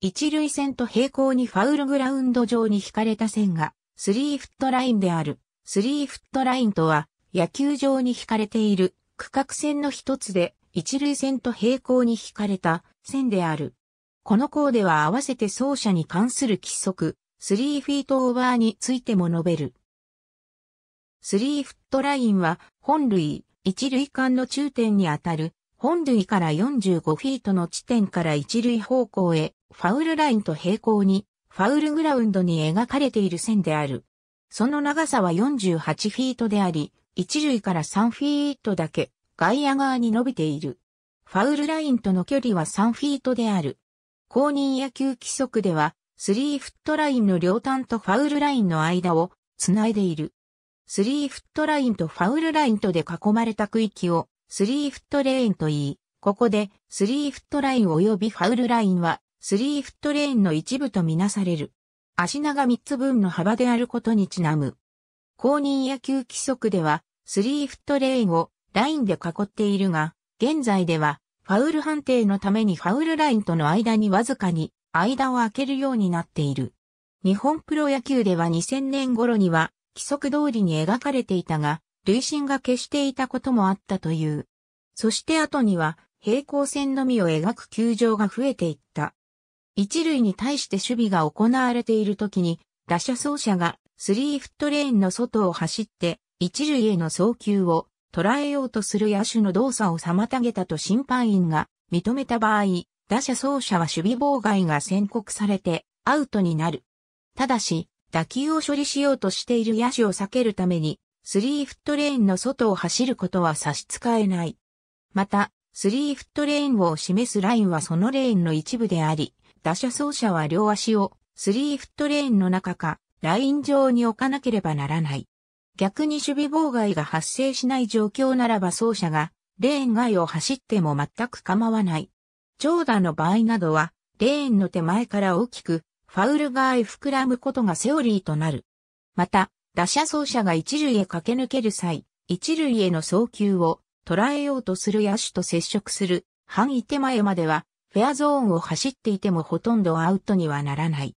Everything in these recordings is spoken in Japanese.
一塁線と平行にファウルグラウンド上に引かれた線が、スリーフットラインである。スリーフットラインとは、野球場に引かれている区画線の一つで、一塁線と平行に引かれた線である。この項では合わせて走者に関する規則、スリーフィートオーバーについても述べる。スリーフットラインは、本塁、一塁間の中点にあたる、本塁から45フィートの地点から一塁方向へ、ファウルラインと平行に、ファウルグラウンドに描かれている線である。その長さは48フィートであり、一塁から3フィートだけ、外野側に伸びている。ファウルラインとの距離は3フィートである。公認野球規則では、スリーフットラインの両端とファウルラインの間をつないでいる。スリーフットラインとファウルラインとで囲まれた区域をスリーフットレーンと言い、ここでスリーフットライン及びファウルラインはスリーフットレーンの一部とみなされる。足長3つ分の幅であることにちなむ。公認野球規則では、スリーフットレーンをラインで囲っているが、現在では、ファウル判定のためにファウルラインとの間にわずかに間を空けるようになっている。日本プロ野球では2000年頃には規則通りに描かれていたが、累進が消していたこともあったという。そして後には平行線のみを描く球場が増えていった。一塁に対して守備が行われている時に、打者走者がスリーフットレーンの外を走って一塁への送球を捉えようとする野手の動作を妨げたと審判員が認めた場合、打者走者は守備妨害が宣告されてアウトになる。ただし、打球を処理しようとしている野手を避けるために、スリーフットレーンの外を走ることは差し支えない。また、スリーフットレーンを示すラインはそのレーンの一部であり、打者走者は両足をスリーフットレーンの中かライン上に置かなければならない。逆に守備妨害が発生しない状況ならば走者がレーン外を走っても全く構わない。長打の場合などはレーンの手前から大きくファウル側へ膨らむことがセオリーとなる。また、打者走者が一塁へ駆け抜ける際、一塁への送球を捉えようとする野手と接触する範囲手前まではフェアゾーンを走っていてもほとんどアウトにはならない。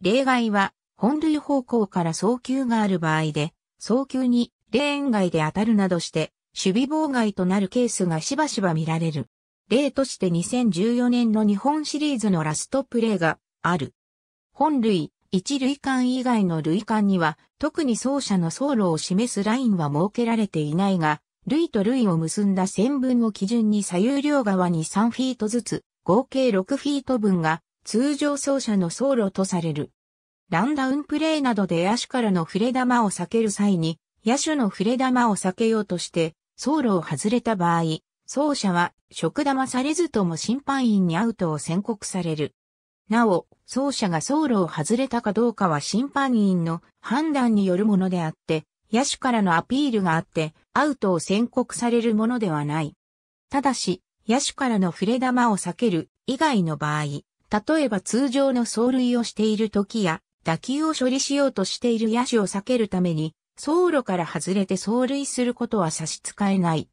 例外は、本塁方向から送球がある場合で、送球にレーン外で当たるなどして、守備妨害となるケースがしばしば見られる。例として2014年の日本シリーズのラストプレーがある。本塁、一塁間以外の塁間には、特に走者の走路を示すラインは設けられていないが、塁と塁を結んだ線分を基準に左右両側に3フィートずつ、合計6フィート分が通常走者の走路とされる。ランダウンプレイなどで野手からの触れ玉を避ける際に、野手の触れ玉を避けようとして、走路を外れた場合、走者は、食玉されずとも審判員にアウトを宣告される。なお、走者が走路を外れたかどうかは審判員の判断によるものであって、野手からのアピールがあって、アウトを宣告されるものではない。ただし、野手からの触れ玉を避ける以外の場合、例えば通常の走塁をしている時や、打球を処理しようとしている野手を避けるために、走路から外れて走塁することは差し支えない。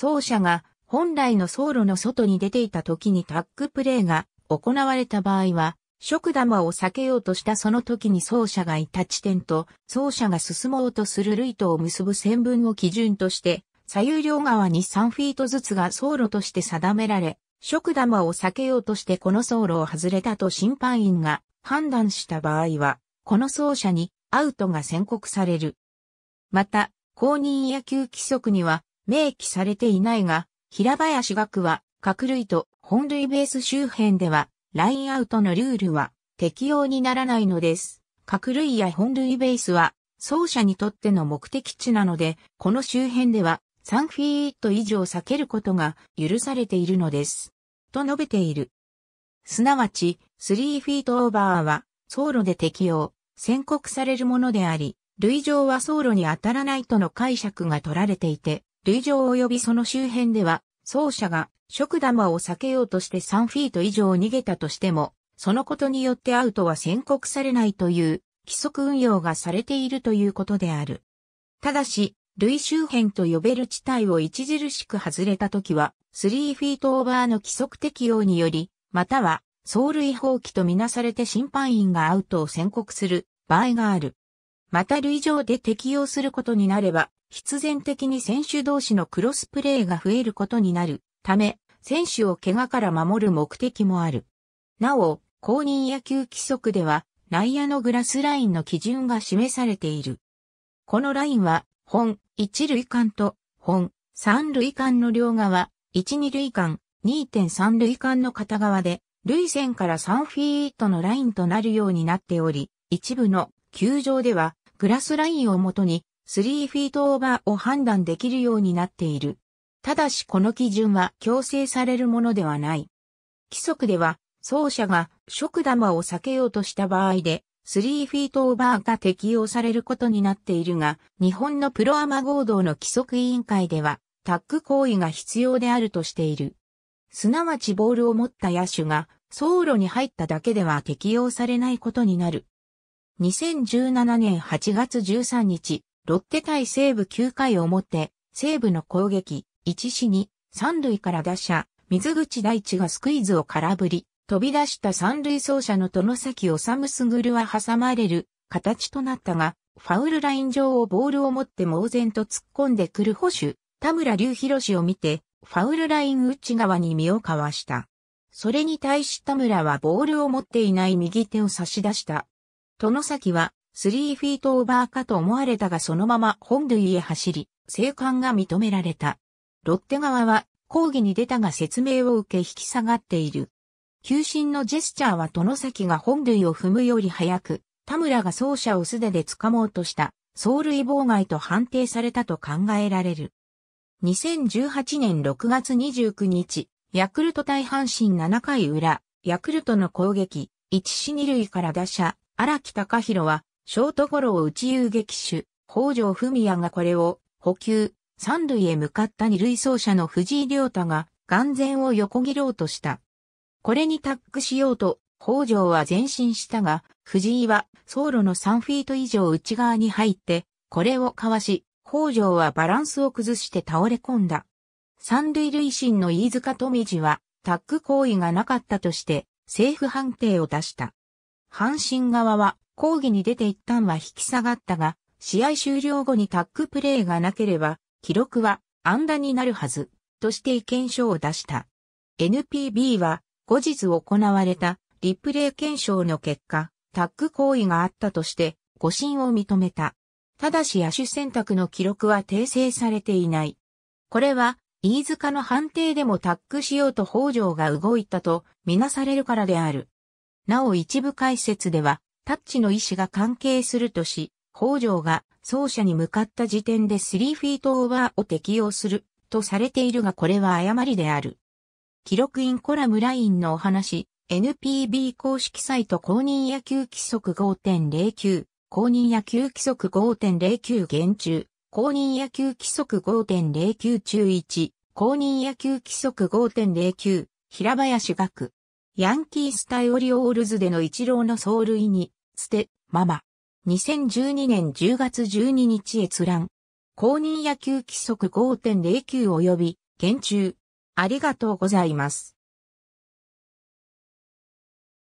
走者が本来の走路の外に出ていた時にタックプレーが行われた場合は、食玉を避けようとしたその時に走者がいた地点と、走者が進もうとするルとを結ぶ線分を基準として、左右両側に3フィートずつが走路として定められ、食玉を避けようとしてこの走路を外れたと審判員が判断した場合は、この走者にアウトが宣告される。また、公認野球規則には明記されていないが、平林学は、各類と本類ベース周辺では、ラインアウトのルールは適用にならないのです。各類や本類ベースは、走者にとっての目的地なので、この周辺では、3フィート以上避けることが許されているのです。と述べている。すなわち、3フィートオーバーは、走路で適用、宣告されるものであり、類上は走路に当たらないとの解釈が取られていて、類上及びその周辺では、走者が、食玉を避けようとして3フィート以上逃げたとしても、そのことによってアウトは宣告されないという規則運用がされているということである。ただし、類周辺と呼べる地帯を著しく外れた時は、3フィートオーバーの規則適用により、または、走塁放棄とみなされて審判員がアウトを宣告する場合がある。また類上で適用することになれば、必然的に選手同士のクロスプレーが増えることになるため、選手を怪我から守る目的もある。なお、公認野球規則では、内野のグラスラインの基準が示されている。このラインは、本、一塁間と、本、三塁間の両側、一二塁間、2.3塁間の片側で、塁線から3フィートのラインとなるようになっており、一部の球場では、グラスラインをもとに、3フィートオーバーを判断できるようになっている。ただしこの基準は強制されるものではない。規則では、走者が食玉を避けようとした場合で、3フィートオーバーが適用されることになっているが、日本のプロアマ合同の規則委員会では、タック行為が必要であるとしている。すなわちボールを持った野手が、走路に入っただけでは適用されないことになる。2017年8月13日、ロッテ対西部9回表、西部の攻撃、1死に、3塁から打者、水口大地がスクイズを空振り、飛び出した三塁走者の殿崎治すぐるは挟まれる形となったが、ファウルライン上をボールを持って猛然と突っ込んでくる保守、田村隆博氏を見て、ファウルライン内側に身をかわした。それに対し田村はボールを持っていない右手を差し出した。殿崎は、スリーフィートオーバーかと思われたがそのまま本塁へ走り、生還が認められた。ロッテ側は抗議に出たが説明を受け引き下がっている。急進のジェスチャーは殿崎が本塁を踏むより早く、田村が走者を素手で掴もうとした、走塁妨害と判定されたと考えられる。2018年6月29日、ヤクルト対阪神7回裏、ヤクルトの攻撃、1死2塁から打者、荒木隆弘は、ショートゴロを内遊撃手、北条文也がこれを、補給、三塁へ向かった二塁走者の藤井亮太が、眼前を横切ろうとした。これにタッグしようと、北条は前進したが、藤井は走路の3フィート以上内側に入って、これをかわし、北条はバランスを崩して倒れ込んだ。三塁塁審の飯塚富士は、タッグ行為がなかったとして、政府判定を出した。阪神側は、抗議に出て一旦は引き下がったが、試合終了後にタッグプレーがなければ、記録は安打になるはず、として意見書を出した。NPB は、後日行われたリプレイ検証の結果、タッグ行為があったとして誤信を認めた。ただし野手選択の記録は訂正されていない。これは、飯塚の判定でもタッグしようと北条が動いたとみなされるからである。なお一部解説では、タッチの意思が関係するとし、北条が走者に向かった時点で3フィートオーバーを適用するとされているがこれは誤りである。記録員コラムラインのお話、NPB 公式サイト公認野球規則5.09、公認野球規則5.09減中、公認野球規則5.09中1、公認野球規則5.09、平林学。ヤンキース対オリオールズでの一郎の走塁に、捨て、ママ。2012年10月12日閲覧。公認野球規則5.09及び、厳中、ありがとうございます。